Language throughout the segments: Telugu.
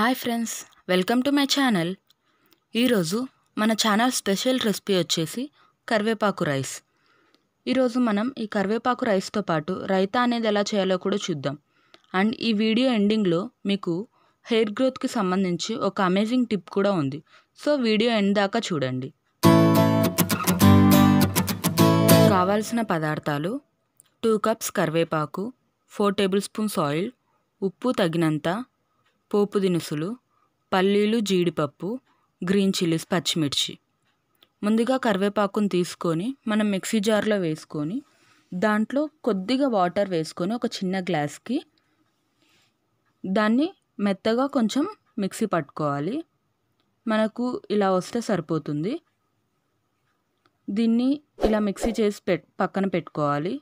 hi friends welcome to my channel ఈరోజు మన ఛానల్ స్పెషల్ రెసిపీ వచ్చేసి కరివేపాకు రైస్ ఈరోజు మనం ఈ కరివేపాకు రైస్తో పాటు రైతా అనేది ఎలా చేయాలో కూడా చూద్దాం అండ్ ఈ వీడియో ఎండింగ్లో మీకు హెయిర్ గ్రోత్కి సంబంధించి ఒక అమేజింగ్ టిప్ కూడా ఉంది సో వీడియో ఎండ్ దాకా చూడండి కావాల్సిన పదార్థాలు టూ కప్స్ కరివేపాకు ఫోర్ టేబుల్ స్పూన్స్ ఆయిల్ ఉప్పు తగినంత పోపు దినుసులు పల్లీలు జీడిపప్పు గ్రీన్ చిల్లీస్ పచ్చిమిర్చి ముందుగా కరివేపాకును తీసుకొని మనం మిక్సీ జార్లో వేసుకొని దాంట్లో కొద్దిగా వాటర్ వేసుకొని ఒక చిన్న గ్లాస్కి దాన్ని మెత్తగా కొంచెం మిక్సీ పట్టుకోవాలి మనకు ఇలా వస్తే సరిపోతుంది దీన్ని ఇలా మిక్సీ చేసి పెట్ పక్కన పెట్టుకోవాలి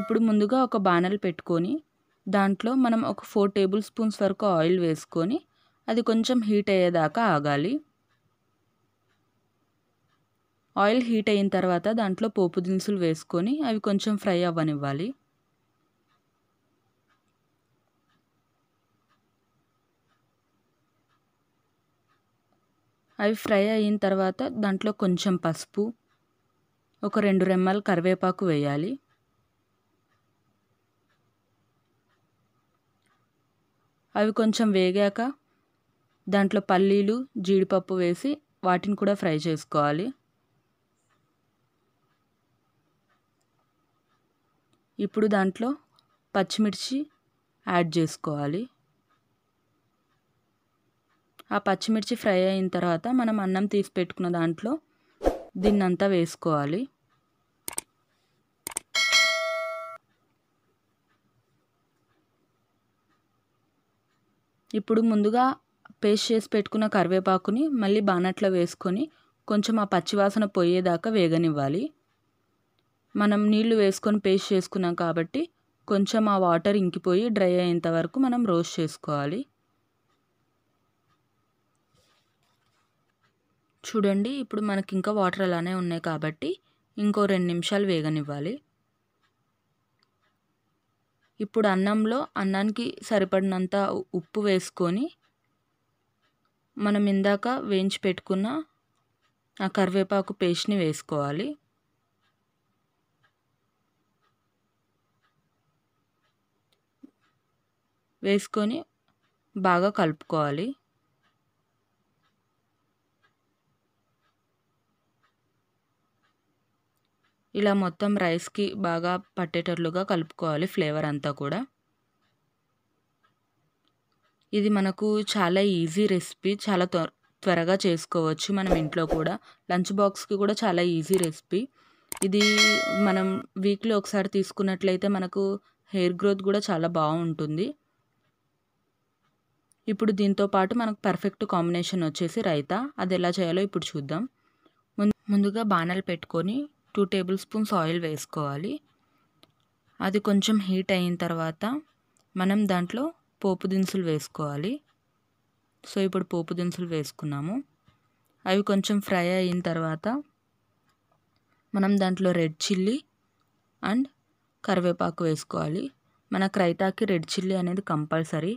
ఇప్పుడు ముందుగా ఒక బాణలు పెట్టుకొని దాంట్లో మనం ఒక ఫోర్ టేబుల్ స్పూన్స్ వరకు ఆయిల్ వేసుకొని అది కొంచెం హీట్ అయ్యేదాకా ఆగాలి ఆయిల్ హీట్ అయిన తర్వాత దాంట్లో పోపు దినుసులు వేసుకొని అవి కొంచెం ఫ్రై అవ్వనివ్వాలి అవి ఫ్రై అయిన తర్వాత దాంట్లో కొంచెం పసుపు ఒక రెండు రెమ్మలు కరివేపాకు వేయాలి అవి కొంచెం వేగాక దాంట్లో పల్లీలు జీడిపప్పు వేసి వాటిని కూడా ఫ్రై చేసుకోవాలి ఇప్పుడు దాంట్లో పచ్చిమిర్చి యాడ్ చేసుకోవాలి ఆ పచ్చిమిర్చి ఫ్రై అయిన తర్వాత మనం అన్నం తీసి పెట్టుకున్న దాంట్లో దీన్నంతా వేసుకోవాలి ఇప్పుడు ముందుగా పేస్ట్ చేసి పెట్టుకున్న కరివేపాకుని మళ్ళీ బాణట్లో వేసుకొని కొంచెం ఆ పచ్చివాసన పోయేదాకా వేగనివ్వాలి మనం నీళ్లు వేసుకొని పేస్ట్ చేసుకున్నాం కాబట్టి కొంచెం ఆ వాటర్ ఇంకిపోయి డ్రై అయ్యేంత వరకు మనం రోస్ట్ చేసుకోవాలి చూడండి ఇప్పుడు మనకి ఇంకా వాటర్ అలానే ఉన్నాయి కాబట్టి ఇంకో రెండు నిమిషాలు వేగనివ్వాలి ఇప్పుడు అన్నంలో అన్నానికి సరిపడినంత ఉప్పు వేసుకొని మనం ఇందాక వేయించి పెట్టుకున్న ఆ కరివేపాకు పేస్ట్ని వేసుకోవాలి వేసుకొని బాగా కలుపుకోవాలి ఇలా మొత్తం రైస్కి బాగా పట్టేటట్లుగా కలుపుకోవాలి ఫ్లేవర్ అంతా కూడా ఇది మనకు చాలా ఈజీ రెసిపీ చాలా త్వరగా చేసుకోవచ్చు మనం ఇంట్లో కూడా లంచ్ బాక్స్కి కూడా చాలా ఈజీ రెసిపీ ఇది మనం వీక్లో ఒకసారి తీసుకున్నట్లయితే మనకు హెయిర్ గ్రోత్ కూడా చాలా బాగుంటుంది ఇప్పుడు దీంతో పాటు మనకు పర్ఫెక్ట్ కాంబినేషన్ వచ్చేసి రైతా అది ఎలా చేయాలో ఇప్పుడు చూద్దాం ముందుగా బాణలు పెట్టుకొని టూ టేబుల్ స్పూన్స్ ఆయిల్ వేసుకోవాలి అది కొంచెం హీట్ అయిన తర్వాత మనం దాంట్లో పోపు దినుసులు వేసుకోవాలి సో ఇప్పుడు పోపు దినుసులు వేసుకున్నాము అవి కొంచెం ఫ్రై అయిన తర్వాత మనం దాంట్లో రెడ్ చిల్లీ అండ్ కరివేపాకు వేసుకోవాలి మనకు రైతాకి రెడ్ చిల్లీ అనేది కంపల్సరీ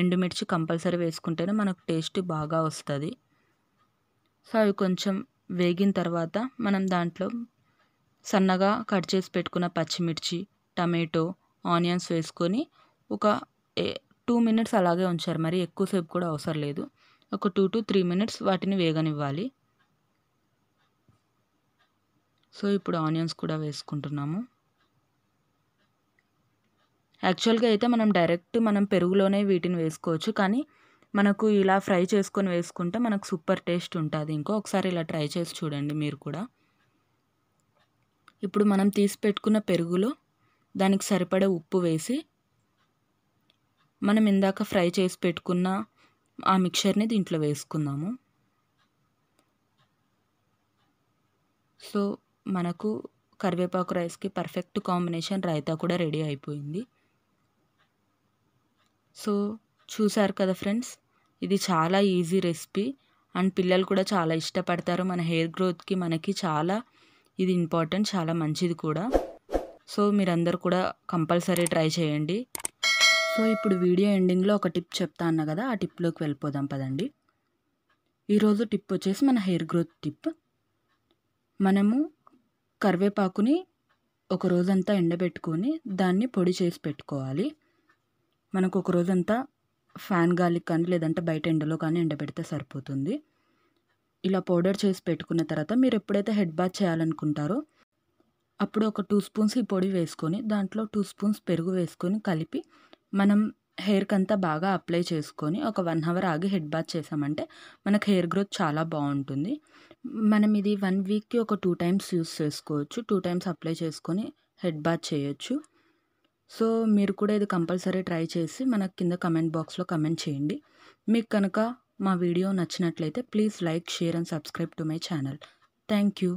ఎండుమిర్చి కంపల్సరీ వేసుకుంటేనే మనకు టేస్ట్ బాగా వస్తుంది సో అవి కొంచెం వేగిన తర్వాత మనం దాంట్లో సన్నగా కట్ చేసి పెట్టుకున్న పచ్చిమిర్చి టమాటో ఆనియన్స్ వేసుకొని ఒక టూ మినిట్స్ అలాగే ఉంచారు మరి ఎక్కువసేపు కూడా అవసరం లేదు ఒక టూ టు త్రీ మినిట్స్ వాటిని వేగనివ్వాలి సో ఇప్పుడు ఆనియన్స్ కూడా వేసుకుంటున్నాము యాక్చువల్గా అయితే మనం డైరెక్ట్ మనం పెరుగులోనే వీటిని వేసుకోవచ్చు కానీ మనకు ఇలా ఫ్రై చేసుకొని వేసుకుంటే మనకు సూపర్ టేస్ట్ ఉంటుంది ఇంకో ఒకసారి ఇలా ట్రై చేసి చూడండి మీరు కూడా ఇప్పుడు మనం తీసి పెట్టుకున్న పెరుగులో దానికి సరిపడే ఉప్పు వేసి మనం ఇందాక ఫ్రై చేసి పెట్టుకున్న ఆ మిక్చర్ని దీంట్లో వేసుకుందాము సో మనకు కరివేపాకు రైస్కి పర్ఫెక్ట్ కాంబినేషన్ రైతా కూడా రెడీ అయిపోయింది సో చూసారు కదా ఫ్రెండ్స్ ఇది చాలా ఈజీ రెసిపీ అండ్ పిల్లలు కూడా చాలా ఇష్టపడతారు మన హెయిర్ గ్రోత్కి మనకి చాలా ఇది ఇంపార్టెంట్ చాలా మంచిది కూడా సో మీరందరు కూడా కంపల్సరీ ట్రై చేయండి సో ఇప్పుడు వీడియో ఎండింగ్లో ఒక టిప్ చెప్తా అన్న కదా ఆ టిప్లోకి వెళ్ళిపోదాం పదండి ఈరోజు టిప్ వచ్చేసి మన హెయిర్ గ్రోత్ టిప్ మనము కరివేపాకుని ఒక రోజంతా ఎండబెట్టుకొని దాన్ని పొడి చేసి పెట్టుకోవాలి మనకు ఒక రోజంతా ఫ్యాన్ గాలికి కానీ లేదంటే బయట ఎండలో కానీ ఎండబెడితే సరిపోతుంది ఇలా పౌడర్ చేసి పెట్టుకున్న తర్వాత మీరు ఎప్పుడైతే హెడ్ బాత్ చేయాలనుకుంటారో అప్పుడు ఒక టూ స్పూన్స్ ఈ పొడి వేసుకొని దాంట్లో టూ స్పూన్స్ పెరుగు వేసుకొని కలిపి మనం హెయిర్కి అంతా బాగా అప్లై చేసుకొని ఒక వన్ అవర్ ఆగి హెడ్ బాత్ చేసామంటే మనకు హెయిర్ గ్రోత్ చాలా బాగుంటుంది మనం ఇది వన్ వీక్కి ఒక టూ టైమ్స్ యూస్ చేసుకోవచ్చు టూ టైమ్స్ అప్లై చేసుకొని హెడ్ బాత్ చేయొచ్చు సో మీరు కూడా ఇది కంపల్సరీ ట్రై చేసి మనకు కింద కమెంట్ బాక్స్లో కమెంట్ చేయండి మీకు కనుక మా వీడియో నచ్చినట్లయితే please like share and subscribe to my channel thank you